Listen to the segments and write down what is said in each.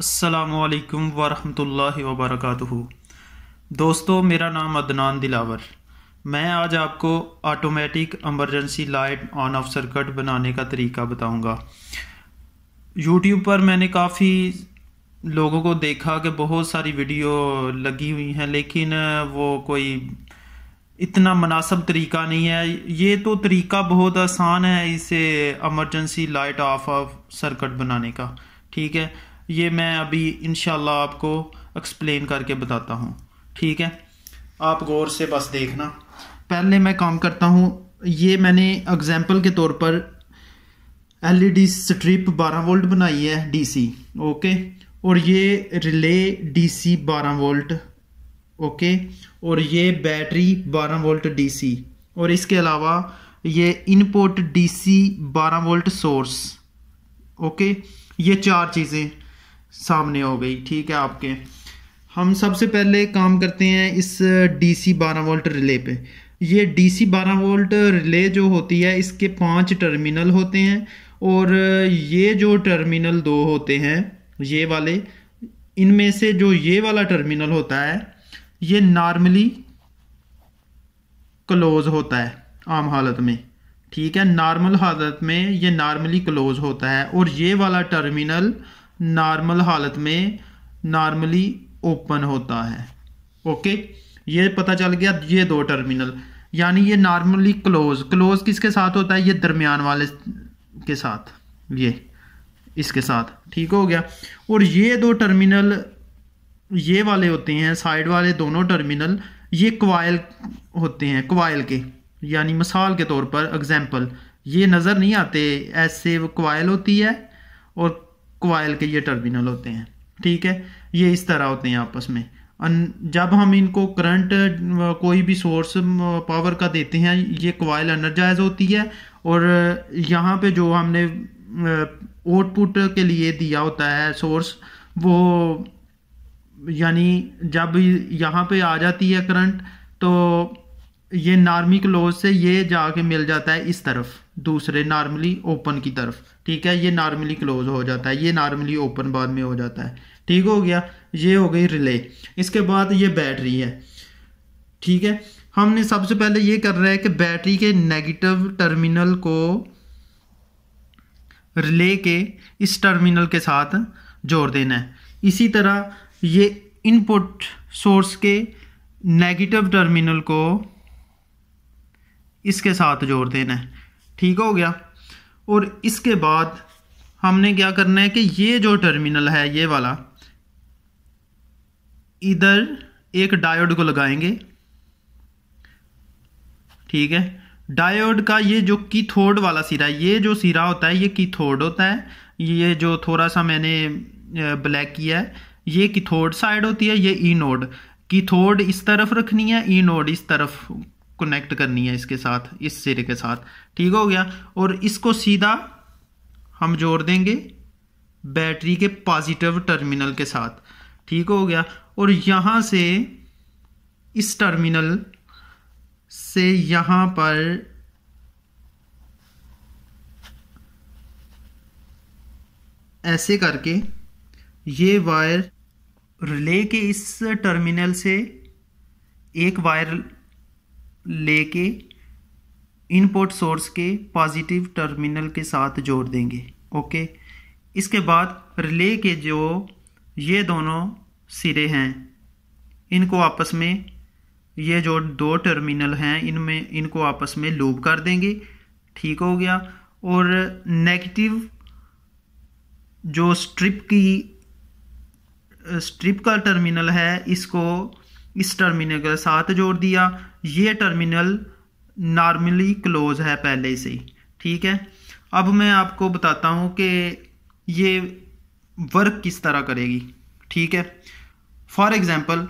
असलकम वरहमल वबरक दोस्तों मेरा नाम अदनान दिलावर मैं आज आपको automatic emergency light on off circuit बनाने का तरीका बताऊंगा यूट्यूब पर मैंने काफ़ी लोगों को देखा कि बहुत सारी वीडियो लगी हुई हैं लेकिन वो कोई इतना मुनासब तरीका नहीं है ये तो तरीका बहुत आसान है इसे emergency light off off circuit बनाने का ठीक है ये मैं अभी इन आपको एक्सप्लेन करके बताता हूँ ठीक है आप गौर से बस देखना पहले मैं काम करता हूँ ये मैंने एग्ज़ाम्पल के तौर पर एलईडी स्ट्रिप 12 वोल्ट बनाई है डीसी ओके और ये रिले डीसी 12 वोल्ट ओके और ये बैटरी 12 वोल्ट डीसी और इसके अलावा ये input DC 12 volt source okay ये चार चीज़ें सामने हो गई ठीक है आपके हम सबसे पहले काम करते हैं इस डीसी 12 वोल्ट रिले पे ये डीसी 12 वोल्ट रिले जो होती है इसके पांच टर्मिनल होते हैं और ये जो टर्मिनल दो होते हैं ये वाले इनमें से जो ये वाला टर्मिनल होता है ये नॉर्मली क्लोज होता है आम हालत में ठीक है नॉर्मल हालत में ये नॉर्मली क्लोज होता है और ये वाला टर्मिनल नॉर्मल हालत में नॉर्मली ओपन होता है ओके ये पता चल गया ये दो टर्मिनल यानी ये नॉर्मली क्लोज क्लोज किसके साथ होता है ये दरमियान वाले के साथ ये इसके साथ ठीक हो गया और ये दो टर्मिनल ये वाले होते हैं साइड वाले दोनों टर्मिनल ये क्वाइल होते हैं क्वाइल के यानी मिसाल के तौर पर एग्जाम्पल ये नज़र नहीं आते ऐसे क्वाइल होती है और क्वाइल के ये टर्मिनल होते हैं ठीक है ये इस तरह होते हैं आपस में जब हम इनको करंट कोई भी सोर्स पावर का देते हैं ये क्वाइल एनर्जाइज होती है और यहाँ पे जो हमने आउटपुट के लिए दिया होता है सोर्स वो यानी जब यहाँ पे आ जाती है करंट तो ये नार्मी क्लोज से ये जाके मिल जाता है इस तरफ दूसरे नॉर्मली ओपन की तरफ ठीक है ये नॉर्मली क्लोज हो जाता है ये नॉर्मली ओपन बाद में हो जाता है ठीक हो गया ये हो गई रिले इसके बाद ये बैटरी है ठीक है हमने सबसे पहले ये कर रहा है कि बैटरी के नेगेटिव टर्मिनल को रिले के इस टर्मिनल के साथ जोड़ देना है इसी तरह ये इनपुट सोर्स के नेगेटिव टर्मिनल को इसके साथ जोड़ देना है ठीक हो गया और इसके बाद हमने क्या करना है कि ये जो टर्मिनल है ये वाला इधर एक डायोड को लगाएंगे ठीक है डायोड का ये जो की थोड़ वाला सिरा ये जो सिरा होता है ये की थोड़ होता है ये जो थोड़ा सा मैंने ब्लैक किया है ये की थोड़ साइड होती है ये ई नोड की थोड़ इस तरफ रखनी है ई नोड इस तरफ कनेक्ट करनी है इसके साथ इस सिरे के साथ ठीक हो गया और इसको सीधा हम जोड़ देंगे बैटरी के पॉजिटिव टर्मिनल के साथ ठीक हो गया और यहाँ से इस टर्मिनल से यहाँ पर ऐसे करके ये वायर रिले के इस टर्मिनल से एक वायर लेके इनपुट सोर्स के पॉजिटिव टर्मिनल के साथ जोड़ देंगे ओके इसके बाद रिले के जो ये दोनों सिरे हैं इनको आपस में ये जो दो टर्मिनल हैं इनमें इनको आपस में लूप कर देंगे ठीक हो गया और नेगेटिव जो स्ट्रिप की स्ट्रिप का टर्मिनल है इसको इस टर्मिनल के साथ जोड़ दिया ये टर्मिनल नॉर्मली क्लोज है पहले से ही ठीक है अब मैं आपको बताता हूँ कि ये वर्क किस तरह करेगी ठीक है फॉर एग्ज़ाम्पल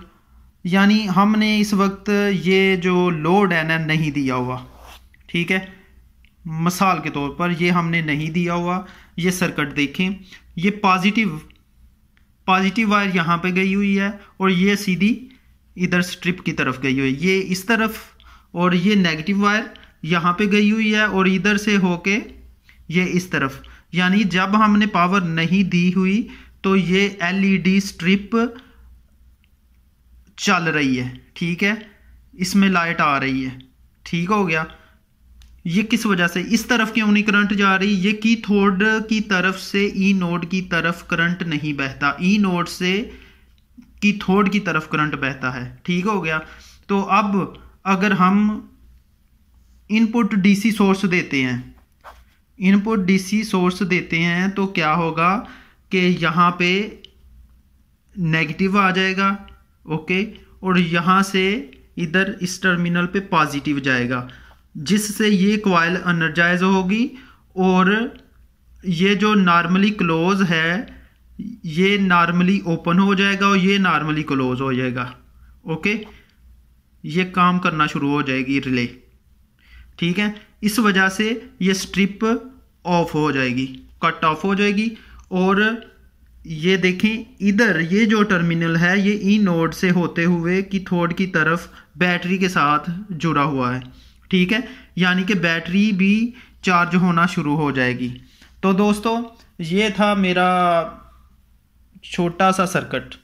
यानी हमने इस वक्त ये जो लोड है ना नहीं दिया हुआ ठीक है मिसाल के तौर पर ये हमने नहीं दिया हुआ ये सर्किट देखें ये पॉजिटिव पॉजिटिव वायर यहाँ पे गई हुई है और ये सीधी इधर स्ट्रिप की तरफ गई हुई है ये इस तरफ और ये नेगेटिव वायर यहाँ पे गई हुई है और इधर से होके ये इस तरफ यानी जब हमने पावर नहीं दी हुई तो ये एलईडी स्ट्रिप e चल रही है ठीक है इसमें लाइट आ रही है ठीक हो गया ये किस वजह से इस तरफ क्यों नहीं करंट जा रही ये की थोड की तरफ से ई e नोड की तरफ करंट नहीं बहता ई e नोड से की थोड़ की तरफ करंट बहता है ठीक हो गया तो अब अगर हम इनपुट डीसी सोर्स देते हैं इनपुट डीसी सोर्स देते हैं तो क्या होगा कि यहाँ पे नेगेटिव आ जाएगा ओके और यहाँ से इधर इस टर्मिनल पे पॉजिटिव जाएगा जिससे ये क्वाइल अनर्जाइज होगी और ये जो नॉर्मली क्लोज है ये नॉर्मली ओपन हो जाएगा और ये नॉर्मली क्लोज हो जाएगा ओके ये काम करना शुरू हो जाएगी रिले ठीक है इस वजह से ये स्ट्रिप ऑफ हो जाएगी कट ऑफ हो जाएगी और ये देखें इधर ये जो टर्मिनल है ये ई e नोड से होते हुए की थोड़ की तरफ बैटरी के साथ जुड़ा हुआ है ठीक है यानी कि बैटरी भी चार्ज होना शुरू हो जाएगी तो दोस्तों ये था मेरा छोटा सा सर्कट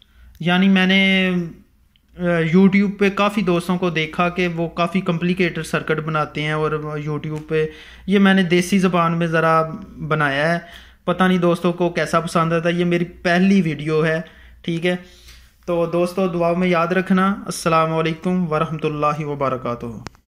यानी मैंने यूट्यूब पे काफ़ी दोस्तों को देखा कि वो काफ़ी कॉम्प्लिकेटेड सर्किट बनाते हैं और यूट्यूब पे ये मैंने देसी ज़बान में ज़रा बनाया है पता नहीं दोस्तों को कैसा पसंद आता ये मेरी पहली वीडियो है ठीक है तो दोस्तों दुआ में याद रखना असलकम वरहमल वर्का